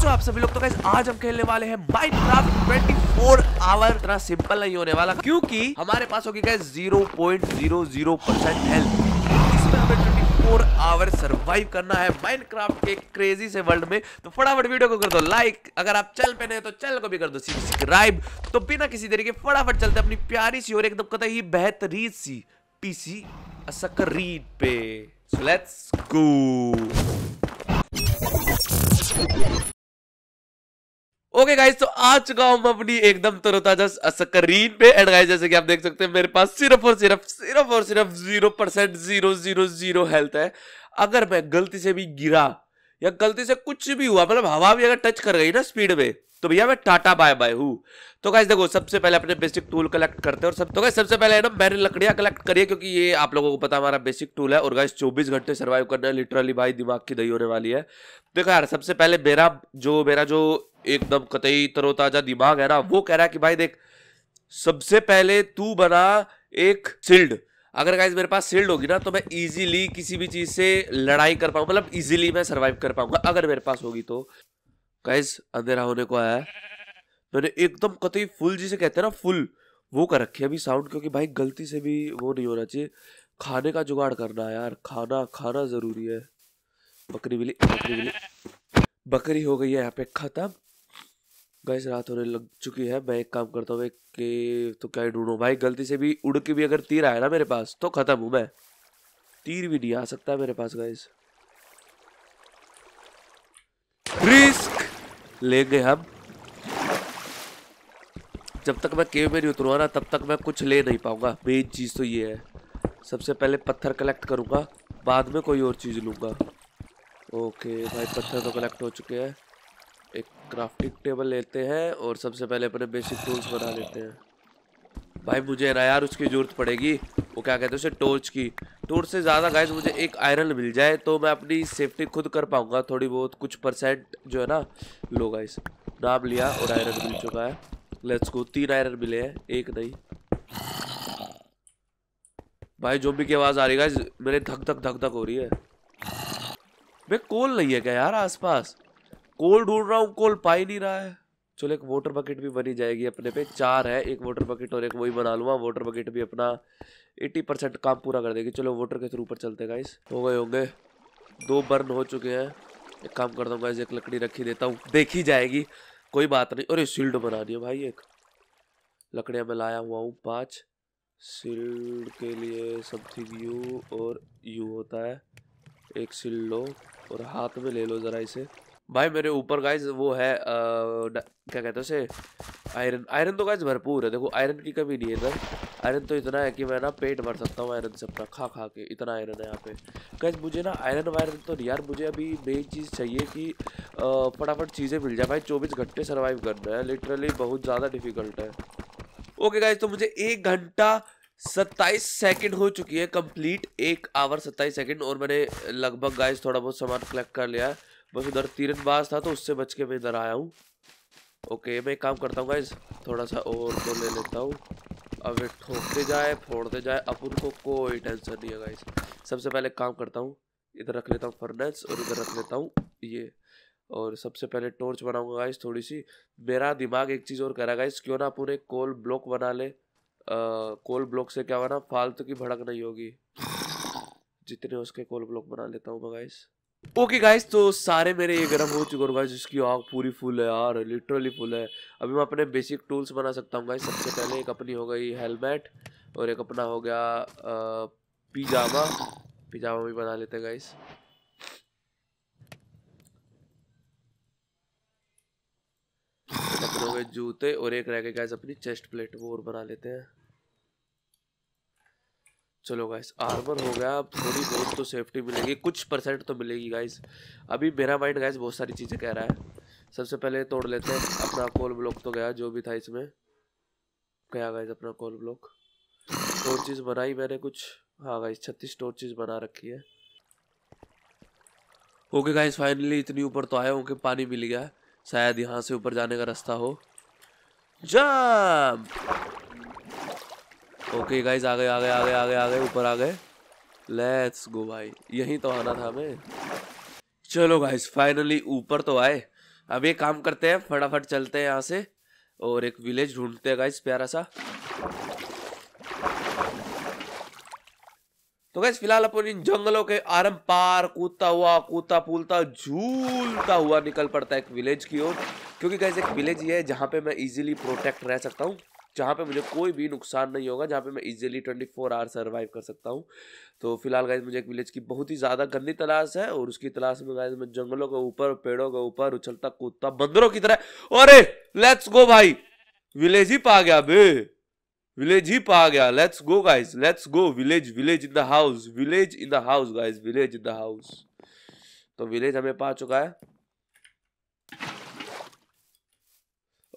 कैसे हो आप सभी लोग तो कैसे आज हम खेलने वाले हैं माइनक्राफ्ट 24 आवर इतना सिंपल नहीं होने वाला क्योंकि हमारे पास होगी गाइस जीरो परसेंट हेल्थ इसमें हमें 24 आवर सरवाइव करना है माइनक्राफ्ट के क्रेजी से वर्ल्ड में तो फटाफट वीडियो को कर दो लाइक अगर आप चल पे नहीं तो चैनल को भी कर दो सब्सक्राइब तो बिना किसी तरीके फटाफट चलते अपनी प्यारी सी और एकदम कतई ही बेहतरीन सी पीसी सकरीन पे so let's go okay guys तो आ चुका हूं मैं अपनी एकदम तरोताजा स्क्रीन पे एंड गाइस जैसे कि आप देख सकते हैं मेरे पास सिर्फ और सिर्फ सिर्फ और सिर्फ zero percent zero zero zero health है अगर मैं गलती से भी गिरा या गलती से कुछ भी हुआ मतलब हवा भी अगर टच कर गई ना स्पीड में तो भैया मैं टाटा बाय बाय हूँ तो गाइस देखो सबसे पहले अपने बेसिक टूल कलेक्ट करते हैं और सब तो गाइस सबसे पहले है ना मैंने लकड़ियाँ कलेक्ट करी है क्योंकि ये आप लोगों को पता हमारा बेसिक टूल है और गाइस 24 घंटे सर्वाइव करना है लिटरली भाई दिमाग की दही होने वाली है देखो यार सबसे पहले मेरा जो मेरा जो एकदम कतई तरोताजा दिमाग है ना वो कह रहा है कि भाई देख सबसे पहले तू बना एक सिल्ड अगर गाइज मेरे पास सील्ड होगी ना तो मैं इजीली किसी भी चीज़ से लड़ाई कर पाऊंगा मतलब इजीली मैं सरवाइव कर पाऊंगा अगर मेरे पास होगी तो गाइज अंधेरा होने को आया मैंने एकदम कतई फुल जिसे कहते हैं ना फुल वो कर रखी है अभी साउंड क्योंकि भाई गलती से भी वो नहीं होना चाहिए खाने का जुगाड़ करना है यार खाना खाना ज़रूरी है बकरी बिली बकरी बिली बकरी हो गई है यहाँ पे ख़त्म गैस रात होने लग चुकी है मैं एक काम करता हूँ कि तो क्या ढूंढूँ भाई गलती से भी उड़ के भी अगर तीर आया ना मेरे पास तो ख़त्म हूँ मैं तीर भी नहीं आ सकता मेरे पास गैस रिस्क लेंगे हम जब तक मैं केव में नहीं उतरूँगा ना तब तक मैं कुछ ले नहीं पाऊंगा मेन चीज़ तो ये है सबसे पहले पत्थर कलेक्ट करूँगा बाद में कोई और चीज़ लूँगा ओके भाई पत्थर तो कलेक्ट हो चुके हैं एक क्राफ्टिंग टेबल लेते हैं और सबसे पहले अपने बेसिक टूल्स बना लेते हैं भाई मुझे ना यार उसकी ज़रूरत पड़ेगी वो क्या कहते हैं उसे टोर्च की टोर्च से ज़्यादा गाय मुझे एक आयरन मिल जाए तो मैं अपनी सेफ्टी खुद कर पाऊँगा थोड़ी बहुत कुछ परसेंट जो है ना लो गाइज नाम लिया और आयरन मिल चुका है लेट्स को तीन आयरन मिले हैं एक नहीं भाई जो भी की आवाज़ आ रही है मेरे धक धक धक धक हो रही है बे कोल नहीं है क्या यार आसपास कोल ढूंढ रहा हूँ कोल पा ही नहीं रहा है चलो एक वाटर बकेट भी बनी जाएगी अपने पे चार है एक वाटर बकेट और एक वही बना लूँगा वाटर बकेट भी अपना एट्टी परसेंट काम पूरा कर देगी चलो वाटर के थ्रू पर चलते गाइस हो गए होंगे दो बर्न हो चुके हैं एक काम करता हूँ गाइस एक लकड़ी रखी देता हूँ देखी जाएगी कोई बात नहीं अरे सील्ड बना दिया भाई एक लकड़ियाँ मैं लाया हुआ हूँ पाँच शील्ड के लिए समथिंग यू और यू होता है एक लो और हाथ में ले लो ज़रा इसे भाई मेरे ऊपर गाइज वो है आ, क्या कहते हैं उसे आयरन आयरन तो गाइज भरपूर है देखो आयरन की कमी नहीं है इधर आयरन तो इतना है कि मैं ना पेट भर सकता हूँ आयरन से अपना खा खा के इतना आयरन है यहाँ पे गाइज मुझे ना आयरन वायरन तो नहीं यार मुझे अभी मेन चीज़ चाहिए कि फटाफट चीज़ें मिल जाए भाई चौबीस घंटे सर्वाइव करना है लिटरली बहुत ज़्यादा डिफिकल्ट है ओके गाइज तो मुझे एक घंटा सत्ताईस सेकंड हो चुकी है कंप्लीट एक आवर सत्ताईस सेकंड और मैंने लगभग गाइस थोड़ा बहुत सामान कलेक्ट कर लिया है बस उधर तीरंदाज था तो उससे बच के मैं इधर आया हूँ ओके मैं काम करता हूँ गाइस थोड़ा सा और तो ले लेता हूँ अब ठोकते जाए फोड़ते जाए अब उनको कोई टेंशन नहीं है गाइस सबसे पहले काम करता हूँ इधर रख लेता हूँ फर्नेस और इधर रख लेता हूँ ये और सबसे पहले टॉर्च बनाऊंगा गाइस थोड़ी सी मेरा दिमाग एक चीज़ और कह रहा गाइस क्यों ना पूरे कोल ब्लॉक बना ले कोल ब्लॉक से क्या होगा ना फालतू की भड़क नहीं होगी जितने उसके कोल ब्लॉक बना लेता हूँ गाइस ओके गाइस तो सारे मेरे ये गर्म हो चुके गाइस जिसकी आग पूरी फुल है यार लिटरली फुल है अभी मैं अपने बेसिक टूल्स बना सकता हूँ गाइस सबसे पहले एक अपनी हो गई हेलमेट और एक अपना हो गया पिजामा पिजामा भी बना लेते हैं गाइस अपने हो गए जूते और एक रह गए गाइस अपनी चेस्ट प्लेट वो और बना लेते हैं चलो गाइस आर्मर हो गया अब थोड़ी बहुत तो सेफ्टी मिलेगी कुछ परसेंट तो मिलेगी गाइस अभी मेरा माइंड गाइस बहुत सारी चीज़ें कह रहा है सबसे पहले तोड़ लेते हैं अपना कॉल ब्लॉक तो गया जो भी था इसमें गया गाइस अपना कॉल ब्लॉक टोर्चेज बनाई मैंने कुछ हाँ गाइस छत्तीस टोर्चेज बना रखी है ओके गाइस फाइनली इतनी ऊपर तो आए ओके पानी मिल गया शायद यहाँ से ऊपर जाने का रास्ता हो जा ओके गाइज आ गए आ गए आ गए आ गए आ गए ऊपर आ गए लेट्स गो भाई यहीं तो आना था हमें चलो गाइज फाइनली ऊपर तो आए अब एक काम करते हैं फटाफट चलते हैं यहाँ से और एक विलेज ढूंढते हैं गाइज प्यारा सा तो गैस फिलहाल अपन इन जंगलों के आरम पार कूदता हुआ कूदता फूलता झूलता हुआ निकल पड़ता है एक विलेज की ओर क्योंकि गैस एक विलेज ही है जहाँ पे मैं इजीली प्रोटेक्ट रह सकता हूँ जहाँ पे मुझे कोई भी नुकसान नहीं होगा जहाँ पे मैं easily twenty four hour survive कर सकता हूँ तो फिलहाल गाइज मुझे एक विलेज की बहुत ही ज़्यादा गंदी तलाश है और उसकी तलाश में गाइज मैं जंगलों के ऊपर पेड़ों के ऊपर उछलता कूदता बंदरों की तरह अरे लेट्स गो भाई विलेज ही पा गया बे विलेज ही पा गया let's go guys let's go village village in the house village in the house guys village in the house तो विलेज हमें पा चुका है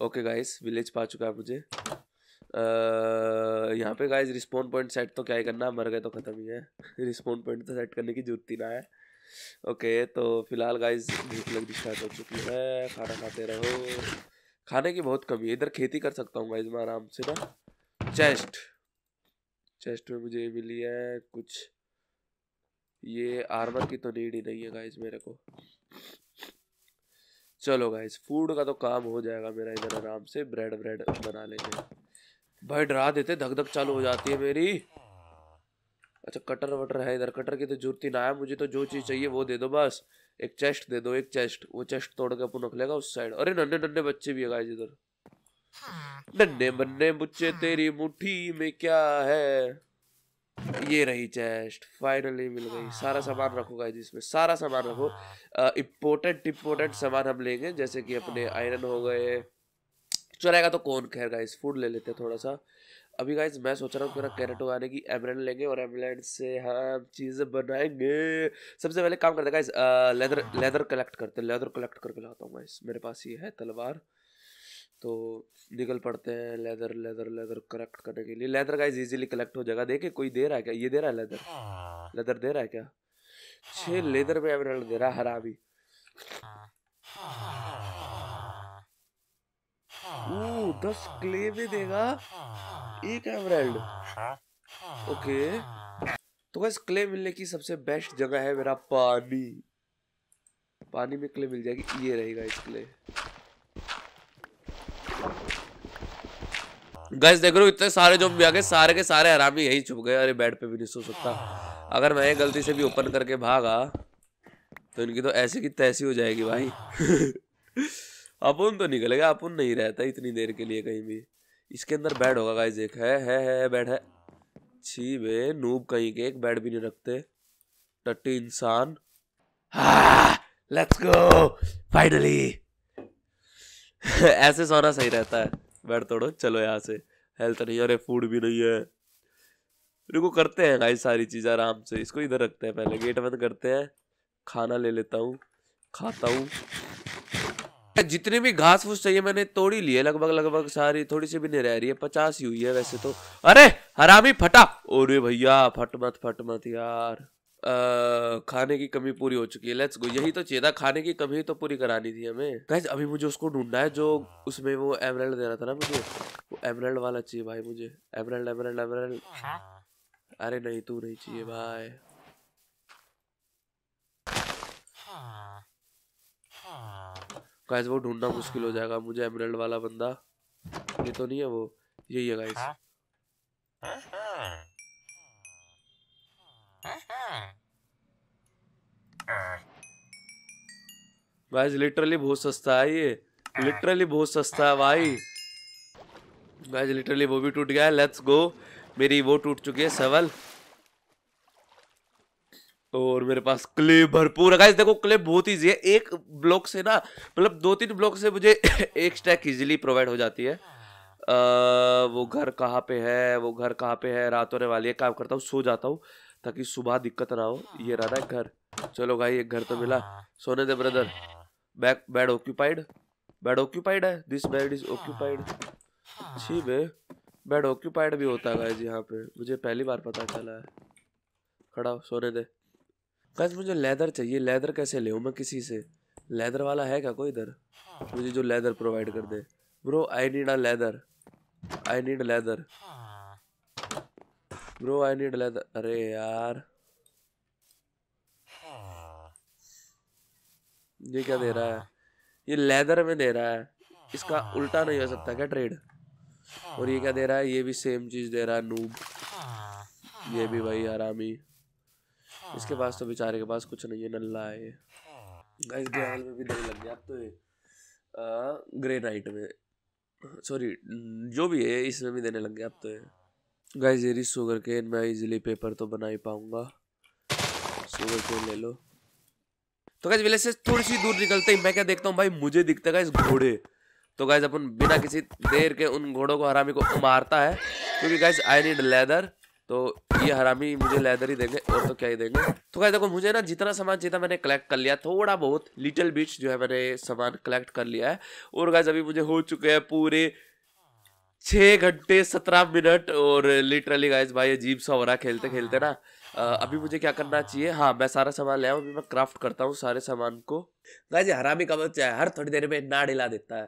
ओके गाइस विलेज पा चुका है मुझे यहाँ पे गाइज रिस्पॉन्ड पॉइंट सेट तो क्या ही करना मर गए तो ख़त्म ही है रिस्पॉन्ड पॉइंट तो सेट करने की जरूरत ही ना है ओके तो फिलहाल गाइज भूख लगनी स्टार्ट हो चुकी है खाना खाते रहो खाने की बहुत कमी है इधर खेती कर सकता हूँ गाइज मैं आराम से ना चेस्ट चेस्ट में मुझे मिली है कुछ ये आर्मर की तो नीड ही नहीं है गाइज मेरे को चलो गाइज फूड का तो काम हो जाएगा मेरा इधर आराम से ब्रेड ब्रेड बना लेंगे भाई डरा देते धक धक चालू हो जाती है मेरी अच्छा कटर वटर है इधर कटर की तो जरूरत ही ना है मुझे तो जो चीज़ चाहिए वो दे दो बस एक चेस्ट दे दो एक चेस्ट वो चेस्ट तोड़ के अपन रख लेगा उस साइड अरे नन्हे नन्हे बच्चे भी है इधर नन्हे बन्ने बुच्चे तेरी मुट्ठी में क्या है ये रही चेस्ट फाइनली मिल गई सारा सामान रखो गाइस इसमें सारा सामान रखो इम्पोर्टेंट इम्पोर्टेंट सामान हम लेंगे जैसे कि अपने आयरन हो गए कुछ रहेगा तो कौन खैर गाइज फूड ले लेते हैं थोड़ा सा अभी गाइज मैं सोच रहा हूँ मेरा कैरेट उगाने की एमरेन लेंगे और एमरेन से हम चीज़ें बनाएंगे सबसे पहले काम करते हैं लेदर लेदर कलेक्ट करते हैं लेदर कलेक्ट करके लाता हूँ गाइज मेरे पास ये है तलवार तो निकल पड़ते हैं लेदर लेदर लेदर कलेक्ट करने के लिए लेदर गाइज इजीली कलेक्ट हो जाएगा देखिए कोई दे रहा है क्या ये दे रहा है लेदर लेदर दे रहा है क्या छः लेदर में एमरेन दे रहा है हरा भी ओ, दस क्ले भी देगा एक एमरेल्ड ओके तो बस क्ले मिलने की सबसे बेस्ट जगह है मेरा पानी पानी में क्ले मिल जाएगी ये रहेगा इस क्ले गैस देख रहे हो इतने सारे जो भी आ गए सारे के सारे आराम ही यहीं छुप गए अरे बेड पे भी नहीं सो सकता अगर मैं गलती से भी ओपन करके भागा तो इनकी तो ऐसी की तैसी हो जाएगी भाई अपुन तो निकलेगा अपुन नहीं रहता इतनी देर के लिए कहीं भी इसके अंदर बेड होगा गाइज एक है है है बेड है छी बे नूब कहीं के एक बेड भी नहीं रखते टट्टी इंसान लेट्स गो फाइनली ऐसे सोना सही रहता है बेड तोड़ो चलो यहाँ से हेल्थ नहीं अरे फूड भी नहीं है रुको करते हैं गाइस सारी चीज़ आराम से इसको इधर रखते हैं पहले गेट बंद करते हैं खाना ले लेता हूँ खाता हूँ जितने भी घास फूस चाहिए मैंने तोड़ी ली है लगभग लगभग सारी थोड़ी सी भी नहीं रह रही है पचास ही हुई है वैसे तो अरे हरामी फटा अरे भैया फट मत फट मत यार आ, खाने की कमी पूरी हो चुकी है लेट्स गो यही तो चाहिए था खाने की कमी तो पूरी करानी थी हमें गैस अभी मुझे उसको ढूंढना है जो उसमें वो एमरल्ड देना था ना मुझे वो एमरल्ड वाला चाहिए भाई मुझे एमरल्ड एमरल्ड एमरल्ड अरे नहीं तू नहीं चाहिए भाई हाँ। हाँ। गाइस वो ढूंढना मुश्किल हो जाएगा मुझे एमरल्ड वाला बंदा ये तो नहीं है वो यही है गाइस गाइस लिटरली बहुत सस्ता है ये लिटरली बहुत सस्ता है भाई गाइस लिटरली वो भी टूट गया लेट्स गो मेरी वो टूट चुकी है सवल और मेरे पास क्लिप भरपूर है देखो क्लिप बहुत ईजी है एक ब्लॉक से ना मतलब दो तीन ब्लॉक से मुझे एक स्टैक इजीली प्रोवाइड हो जाती है आ, वो घर कहाँ पे है वो घर कहाँ पे है रात होने वाली है काम करता हूँ सो जाता हूँ ताकि सुबह दिक्कत ना हो ये रहा है घर चलो भाई एक घर तो मिला सोने दे brother back bed occupied bed occupied है दिस बेड इज ऑक्यूपाइड छी बे बेड ऑक्यूपाइड भी होता है गाइस यहाँ पे मुझे पहली बार पता चला है खड़ा सोने दे गैस मुझे लेदर चाहिए लेदर कैसे ले मैं किसी से लेदर वाला है क्या कोई इधर मुझे जो लेदर प्रोवाइड कर दे bro I need a leather I need leather bro I need leather अरे यार ये क्या दे रहा है ये लेदर में दे रहा है इसका उल्टा नहीं हो सकता क्या ट्रेड और ये क्या दे रहा है ये भी सेम चीज दे रहा है नूब ये भी भाई आरामी इसके पास तो बेचारे के पास कुछ नहीं है नल्ला है गाइस ग्रेवल में भी दही लग गया अब तो ये ग्रे नाइट में सॉरी जो भी है इसमें भी देने लग गया अब तो गाइस ये रिस शुगर केन मैं इजीली पेपर तो बना ही पाऊंगा शुगर केन ले लो तो गाइस विलेज से थोड़ी सी दूर निकलते ही मैं क्या देखता हूं भाई मुझे दिखता है गाइस घोड़े तो गाइस अपन बिना किसी देर के उन घोड़ों को हरामी को मारता है क्योंकि गाइस आई नीड लेदर तो ये हरामी मुझे लेदर ही देंगे और तो क्या ही देंगे तो क्या देखो मुझे ना जितना सामान चाहिए मैंने कलेक्ट कर लिया थोड़ा बहुत लिटिल बिट्स जो है मैंने सामान कलेक्ट कर लिया है और गाइज अभी मुझे हो चुके हैं पूरे छः घंटे सत्रह मिनट और लिटरली गाइज भाई अजीब सा हो रहा खेलते खेलते ना अभी मुझे क्या करना चाहिए हाँ मैं सारा सामान ले आऊँ अभी मैं क्राफ्ट करता हूँ सारे सामान को गाइज हरामी का बच्चा है हर थोड़ी देर में ना डिला देता है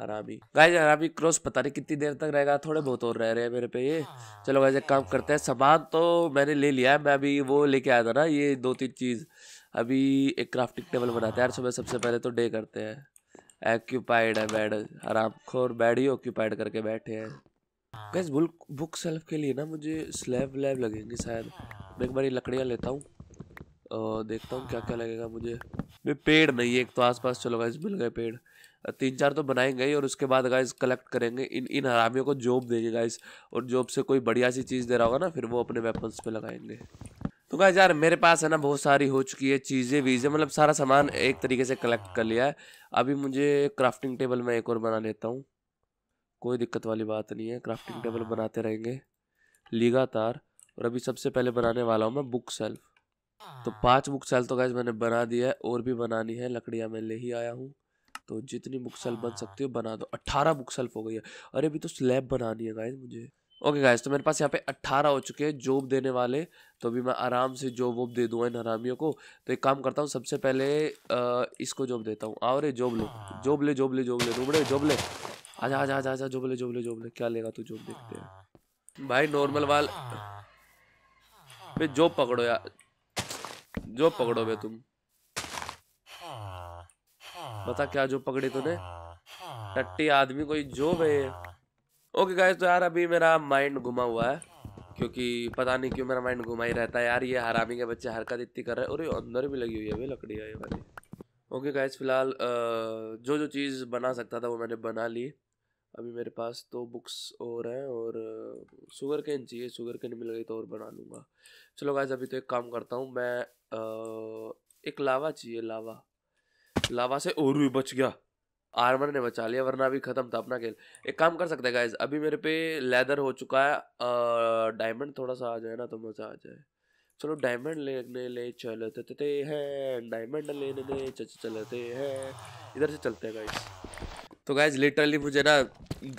अराबी गाइज अराबी क्रॉस पता नहीं कितनी देर तक रहेगा थोड़े बहुत और रह रहे हैं मेरे पे ये चलो गाइज एक काम करते हैं सामान तो मैंने ले लिया है मैं अभी वो लेके आया था ना ये दो तीन चीज़ अभी एक क्राफ्टिंग टेबल बनाते हैं यार सुबह सबसे पहले तो डे करते हैं एक्यूपाइड है बेड आराम खोर बेड ही ऑक्यूपाइड करके बैठे हैं गैस बुक बुक सेल्फ के लिए ना मुझे स्लैब व्लैब लगेंगी शायद मैं एक बार ये लकड़ियाँ लेता हूँ और देखता हूँ क्या क्या लगेगा मुझे मैं पेड़ नहीं है एक तो आसपास चलो गैस मिल गए पेड़ तीन चार तो बनाएंगे ही और उसके बाद गाइस कलेक्ट करेंगे इन इन हरामियों को जॉब देंगे गाइस और जॉब से कोई बढ़िया सी चीज़ दे रहा होगा ना फिर वो अपने वेपन्स पे लगाएंगे तो गाइस यार मेरे पास है ना बहुत सारी हो चुकी है चीज़ें वीज़ें मतलब सारा सामान एक तरीके से कलेक्ट कर लिया है अभी मुझे क्राफ्टिंग टेबल मैं एक और बना लेता हूँ कोई दिक्कत वाली बात नहीं है क्राफ्टिंग टेबल बनाते रहेंगे लगातार और अभी सबसे पहले बनाने वाला हूँ मैं बुक सेल्फ तो पाँच बुक सेल्फ तो गैस मैंने बना दिया है और भी बनानी है लकड़ियाँ मैं ले ही आया हूँ तो जितनी बुक सेल्फ बन हाँ। सकती हो बना दो अट्ठारह बुक सेल्फ हो गई है अरे अभी तो स्लैब बनानी है गाइज मुझे ओके okay गाइज तो मेरे पास यहाँ पे अट्ठारह हो चुके हैं जॉब देने वाले तो अभी मैं आराम से जॉब वॉब दे दूँ इन हरामियों को तो एक काम करता हूँ सबसे पहले आ, इसको जॉब देता हूँ आओ रे जॉब ले हाँ। जॉब ले जॉब ले जॉब ले रूबड़े जॉब ले आजा आजा आजा आजा जॉब ले जॉब ले जॉब ले क्या लेगा तू जॉब देखते हैं हाँ। भाई नॉर्मल वाल जॉब पकड़ो यार जॉब पकड़ो भाई तुम बता क्या जो पकड़ी तूने टट्टी आदमी कोई जो भाई ओके गाइस तो यार अभी मेरा माइंड घुमा हुआ है क्योंकि पता नहीं क्यों मेरा माइंड घुमा ही रहता है यार ये हरामी के बच्चे हरकत इतनी कर रहे हैं और ये अंदर भी लगी हुई है भाई लकड़ी है ये वाली ओके गाइस फिलहाल जो जो चीज़ बना सकता था वो मैंने बना ली अभी मेरे पास तो बुक्स और हैं और शुगर कैन चाहिए शुगर कैन मिल गई तो और बना लूँगा चलो गाइस अभी तो एक काम करता हूँ मैं आ, एक लावा चाहिए लावा लावा से और भी बच गया आर्मर ने बचा लिया वरना अभी खत्म था अपना खेल एक काम कर सकते हैं गाइज अभी मेरे पे लेदर हो चुका है डायमंड थोड़ा सा आ जाए ना तो मजा आ जाए चलो डायमंड लेने ले चलते हैं डायमंड लेने ले चलते हैं इधर से चलते हैं गाइज तो गाइज लिटरली मुझे ना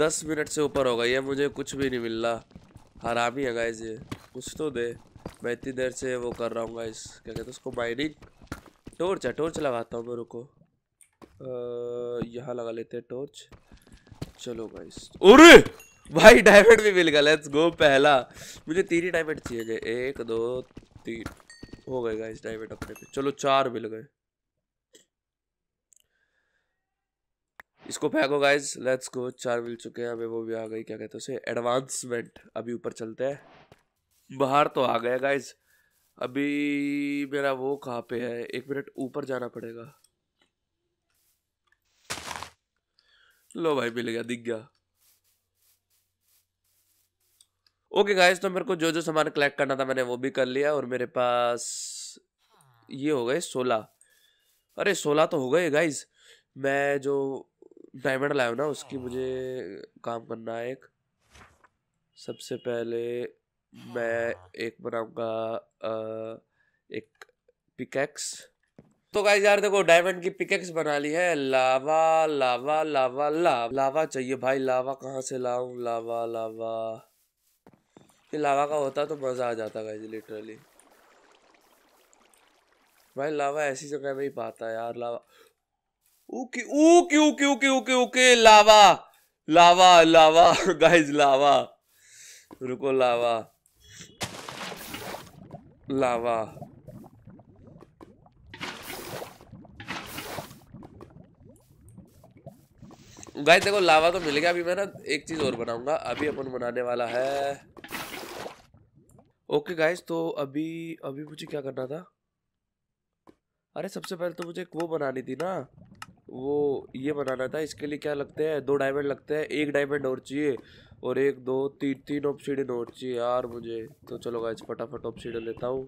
दस मिनट से ऊपर हो गई है मुझे कुछ भी नहीं मिल रहा ही है गाइज ये कुछ तो दे मैं इतनी देर से वो कर रहा हूँ गाइज क्या कहते हैं उसको माइनिंग टॉर्च है टॉर्च लगाता हूँ मेरे को यहाँ लगा लेते हैं टॉर्च चलो भाई अरे भाई डायमंड भी मिल गया लेट्स गो पहला मुझे तीन ही डायमंड चाहिए एक दो तीन हो गए गाइस डायमंड अपने पे चलो चार मिल गए इसको फेंको गाइस लेट्स गो चार मिल चुके हैं हमें वो भी आ गई क्या कहते हैं उसे एडवांसमेंट अभी ऊपर चलते हैं बाहर तो आ गया गाइस अभी मेरा वो कहाँ पे है एक मिनट ऊपर जाना पड़ेगा लो भाई मिल गया दिख गया ओके गाइस तो मेरे को जो जो सामान कलेक्ट करना था मैंने वो भी कर लिया और मेरे पास ये हो गए सोलह अरे सोलह तो हो गए गाइस मैं जो डायमंड लाया हूँ ना उसकी मुझे काम करना है एक सबसे पहले मैं एक बनाऊंगा एक पिकेक्स तो गाइस यार देखो डायमंड की पिकेक्स बना ली है लावा लावा लावा लावा लावा चाहिए भाई लावा कहाँ से लाऊं लावा लावा ये लावा का होता तो मज़ा आ जाता गाइस लिटरली भाई लावा ऐसी जगह में ही पाता है यार lava okay okay okay okay okay okay lava lava lava guys lava रुको लावा लावा गाय देखो लावा तो मिल गया अभी मैं ना एक चीज और बनाऊंगा अभी अपन बनाने वाला है ओके गाइस तो अभी अभी मुझे क्या करना था अरे सबसे पहले तो मुझे वो बनानी थी ना वो ये बनाना था इसके लिए क्या लगते हैं दो डायमंड लगते हैं एक डायमंड और चाहिए और एक दो तीन तीन ऑप्शीडन और चाहिए यार मुझे तो चलो गाइस फटाफट ऑप्शीडन लेता हूँ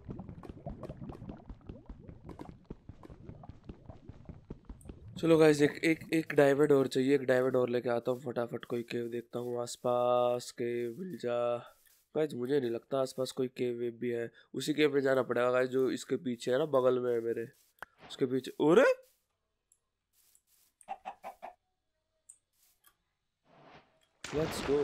चलो गाइज एक एक एक डायमंड और चाहिए एक डायमंड और लेके आता हूँ फटाफट कोई केव देखता हूँ आसपास केव मिल जा गाइस मुझे नहीं लगता आसपास कोई केव वेव भी है उसी केव में जाना पड़ेगा गाइस जो इसके पीछे है ना बगल में है मेरे उसके पीछे अरे Let's go.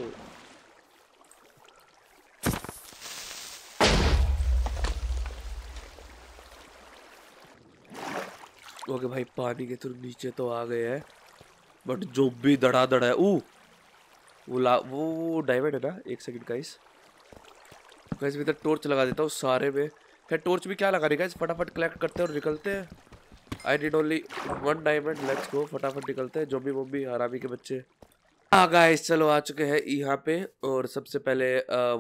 ओके भाई पानी के थ्रू नीचे तो आ गए हैं बट जो भी दड़ा दड़ा है ऊ वो ला वो, वो है ना एक सेकंड गाइस गाइस मैं इधर टॉर्च लगा देता हूँ सारे में खैर टॉर्च भी क्या लगा रही गाइस फटाफट कलेक्ट करते हैं और निकलते हैं I did only one diamond let's go फटाफट निकलते हैं जो भी वो भी हरामी के बच्चे आ हाँ गाइस चलो आ चुके हैं यहाँ पे और सबसे पहले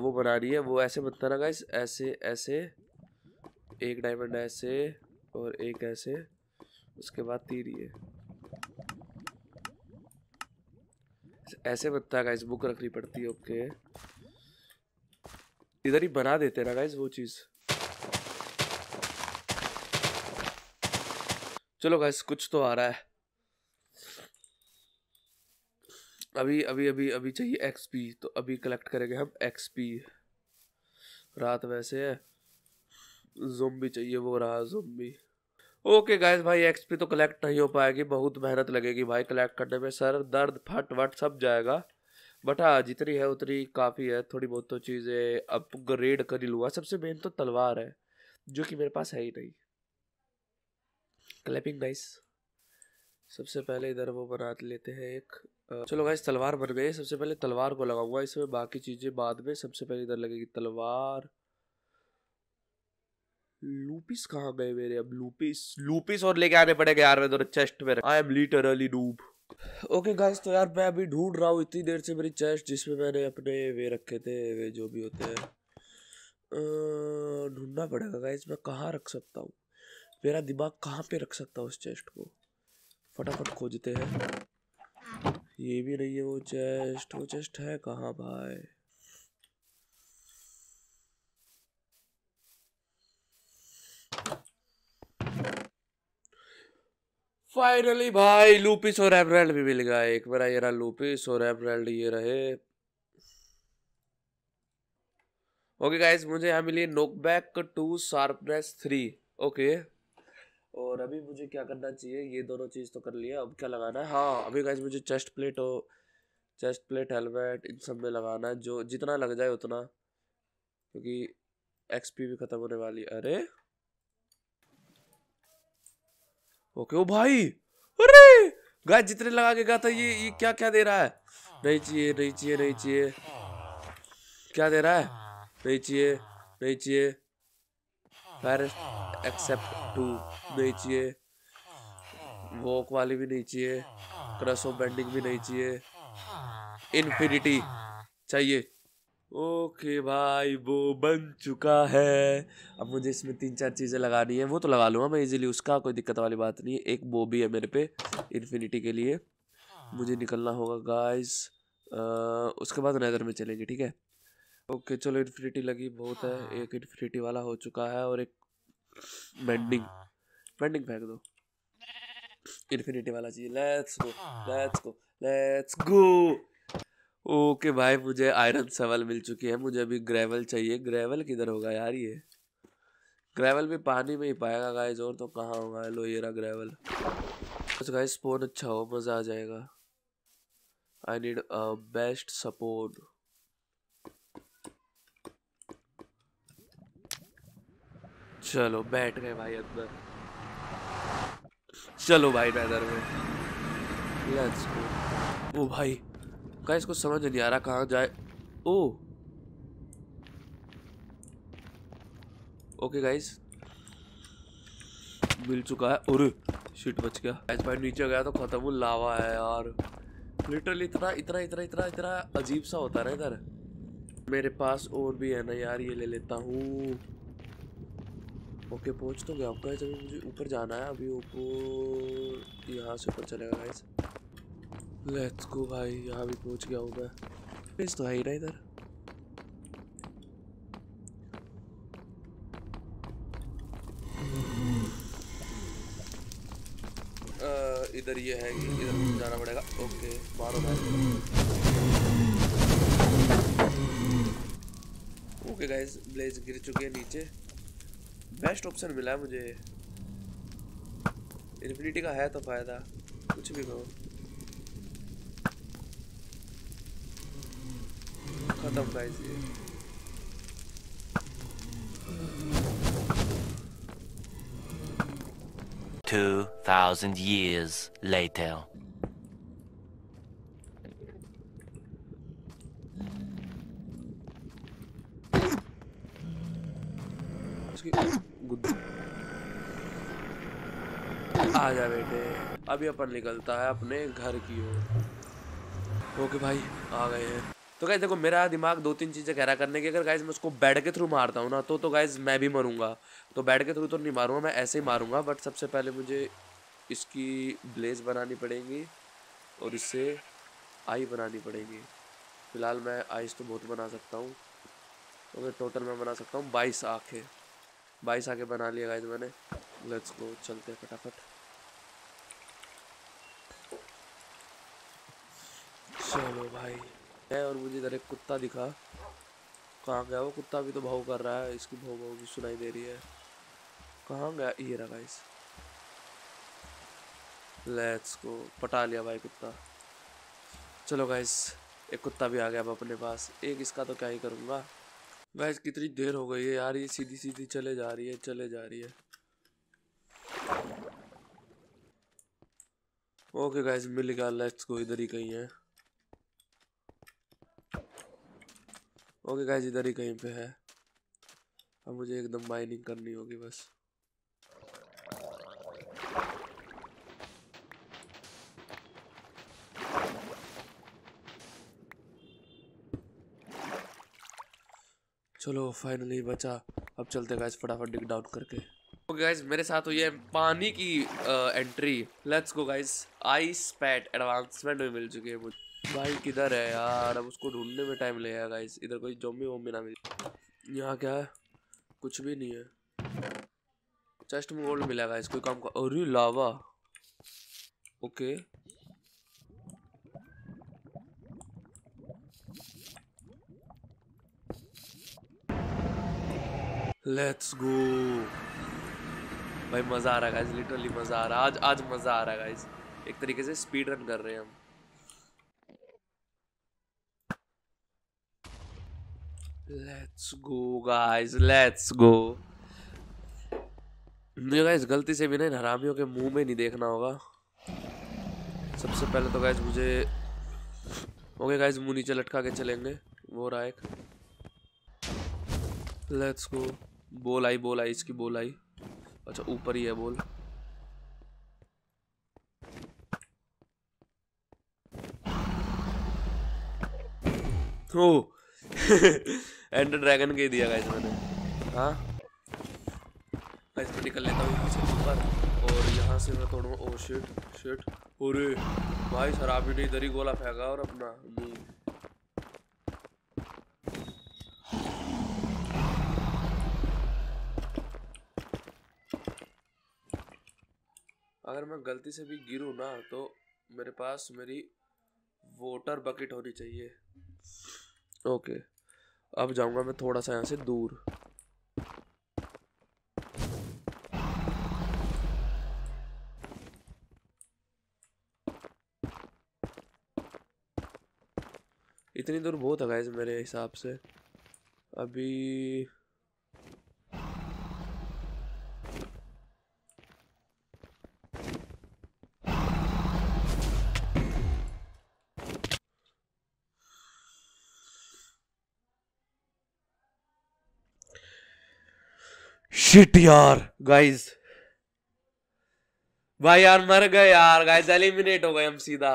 वो बना रही है वो ऐसे बनता ना गाइस ऐसे ऐसे एक डायमंड ऐसे और एक ऐसे उसके बाद तीर ये ऐसे बनता है गाइस बुक रखनी पड़ती है ओके इधर ही बना देते ना गाइस वो चीज़ चलो गाइस कुछ तो आ रहा है अभी अभी अभी अभी चाहिए एक्स पी तो अभी कलेक्ट करेंगे हम एक्स पी रात वैसे है भी चाहिए वो रहा भी ओके गाइस भाई एक्सपी तो कलेक्ट नहीं हो पाएगी बहुत मेहनत लगेगी भाई कलेक्ट करने में सर दर्द फट वट सब जाएगा बट हाँ जितनी है उतनी काफ़ी है थोड़ी बहुत तो चीज़ें अपग्रेड कर ही लूँगा सबसे मेन तो तलवार है जो कि मेरे पास है ही नहीं क्लैपिंग गाइस सबसे पहले इधर वो बना लेते हैं एक चलो गाइस तलवार बन गई सबसे पहले तलवार को लगाऊंगा इसमें बाकी चीज़ें बाद में सबसे पहले इधर लगेगी तलवार लूपिस कहाँ गए मेरे अब लूपिस लूपिस और लेके आने पड़ेगा यार मैं चेस्ट तो में आई एम लिटरली डूब ओके गाइस तो यार मैं अभी ढूंढ रहा हूँ इतनी देर से मेरी चेस्ट जिसमें मैंने अपने वे रखे थे वे जो भी होते हैं ढूंढना पड़ेगा गाइस मैं कहाँ रख सकता हूँ मेरा दिमाग कहाँ पे रख सकता हूँ उस चेस्ट को फटाफट खोजते हैं ये भी रही है वो चेस्ट वो चेस्ट है कहाँ भाई फाइनली भाई लूपिस और एब्रेल्ड भी मिल गया एक बार ये रहा लूपिस और एब्रेल्ड ये रहे ओके गाइस मुझे यहाँ मिली knockback two sharpness three okay और अभी मुझे क्या करना चाहिए ये दोनों चीज़ तो कर लिया अब क्या लगाना है हाँ अभी गाइज मुझे चेस्ट प्लेट हो चेस्ट प्लेट हेलमेट इन सब में लगाना है जो जितना लग जाए उतना क्योंकि एक्सपी भी ख़त्म होने वाली अरे ओके ओ भाई अरे गाय जितने लगा के गया था ये ये क्या क्या दे रहा है नहीं चाहिए नहीं चाहिए नहीं चाहिए क्या दे रहा है नहीं चाहिए नहीं चाहिए फिर एक्सेप्ट टू नहीं चाहिए वॉक वाली भी नहीं चाहिए क्रस ऑफ बेंडिंग भी नहीं चाहिए इन्फिनिटी चाहिए ओके भाई वो बन चुका है अब मुझे इसमें तीन चार चीज़ें लगानी है वो तो लगा लूँगा मैं इजीली उसका कोई दिक्कत वाली बात नहीं है एक वो भी है मेरे पे इन्फिनिटी के लिए मुझे निकलना होगा गाइस उसके बाद नैदर में चलेंगे ठीक है ओके चलो इन्फिनिटी लगी बहुत है एक इन्फिनिटी वाला हो चुका है और एक बेंडिंग बेंडिंग फेंक दो इन्फिनिटी वाला चीज let's go let's go let's go okay भाई मुझे आयरन सेवल मिल चुकी है मुझे अभी ग्रेवल चाहिए ग्रेवल किधर होगा यार ये ग्रेवल भी पानी में ही पाएगा गाइस और तो कहाँ होगा लोहेरा ग्रेवल गाइस स्पोन अच्छा हो मज़ा आ जाएगा आई नीड बेस्ट सपोर्ट चलो बैठ गए भाई अंदर चलो भाई बैदर में लेट्स गो ओ भाई का इसको समझ नहीं आ रहा कहाँ जाए ओ ओके गाइस मिल चुका है और शिट बच गया गाइस भाई नीचे गया तो खत्म लावा है यार लिटरली इतना इतना इतना इतना इतना अजीब सा होता है ना इधर मेरे पास और भी है ना यार ये ले लेता हूँ ओके पहुंच तो गया अब गाइस अभी मुझे ऊपर जाना है अभी ऊपर यहाँ से ऊपर चलेगा गाइस लेट्स गो भाई यहाँ भी पहुँच गया हूँ मैं फेस तो है ही ना इधर इधर ये है कि इधर जाना पड़ेगा ओके मारो भाई ओके गाइस ब्लेज गिर चुके हैं नीचे बेस्ट ऑप्शन मिला है मुझे इन्फिनिटी का है तो फ़ायदा कुछ भी कहो ख़त्म गाइस ये Two thousand years later. उसकी आ जा बेटे अभी अपन निकलता है अपने घर की ओर ओके भाई आ गए हैं तो गाइज देखो मेरा दिमाग दो तीन चीज़ें गहरा करने की अगर गाइज मैं उसको बैड के थ्रू मारता हूँ ना तो तो गाइज मैं भी मरूंगा तो बैड के थ्रू तो नहीं मारूंगा मैं ऐसे ही मारूंगा बट सबसे पहले मुझे इसकी ब्लेज बनानी पड़ेगी और इससे आई बनानी पड़ेगी फ़िलहाल मैं आइस तो बहुत बना सकता हूँ तो टोटल मैं बना सकता हूँ बाईस आँखें बाईस आके बना लिया गाइस मैंने लेट्स गो चलते फटाफट चलो भाई है और मुझे इधर एक कुत्ता दिखा कहाँ गया वो कुत्ता भी तो भाव कर रहा है इसकी भाव भाव भी सुनाई दे रही है कहाँ गया ये रहा गाइस लेट्स गो पटा लिया भाई कुत्ता चलो गाइस एक कुत्ता भी आ गया अब अपने पास एक इसका तो क्या ही करूँगा गैस कितनी देर हो गई है यार ये सीधी सीधी चले जा रही है चले जा रही है ओके गाइस मिल गया लेट्स गो इधर ही कहीं है ओके गाइस इधर ही कहीं पे है अब मुझे एकदम माइनिंग करनी होगी बस चलो फाइनली बचा अब चलते गाइज फटाफट डिग डाउन करके ओके तो गाइज मेरे साथ हुई है पानी की entry let's go guys ice पैट एडवांसमेंट भी मिल चुकी है मुझे भाई किधर है यार अब उसको ढूंढने में टाइम लगेगा गाइज इधर कोई जोम्बी वोम्बी ना मिले यहाँ क्या है कुछ भी नहीं है चेस्ट में गोल्ड मिला गाइस कोई काम का अरे लावा ओके लेट्स गो भाई मज़ा आ रहा है गाइस लिटरली मज़ा आ रहा है आज आज मज़ा आ रहा है गाइस एक तरीके से स्पीड रन कर रहे हैं हम let's go guys let's go मुझे गाइस गलती से भी ना हरामियों के मुंह में नहीं देखना होगा सबसे पहले तो गाइस मुझे ओके गाइस मुंह नीचे लटका के चलेंगे वो रहा एक लेट्स गो बोल आई बोल आई इसकी बोल आई अच्छा ऊपर ही है बोल ओ एंडर ड्रैगन के दिया गाइस मैंने हाँ मैं इसमें निकल लेता हूँ पीछे ऊपर और यहाँ से मैं तोड़ूँ ओ शिट शिट अरे भाई शराबी ने इधर ही गोला फेंका और अपना मुँह अगर मैं गलती से भी गिरूँ ना तो मेरे पास मेरी वोटर बकेट होनी चाहिए ओके अब जाऊंगा मैं थोड़ा सा यहाँ से दूर इतनी दूर बहुत है मेरे हिसाब से अभी शिट यार गाइस भाई यार मर गए यार गाइस एलिमिनेट हो गए हम सीधा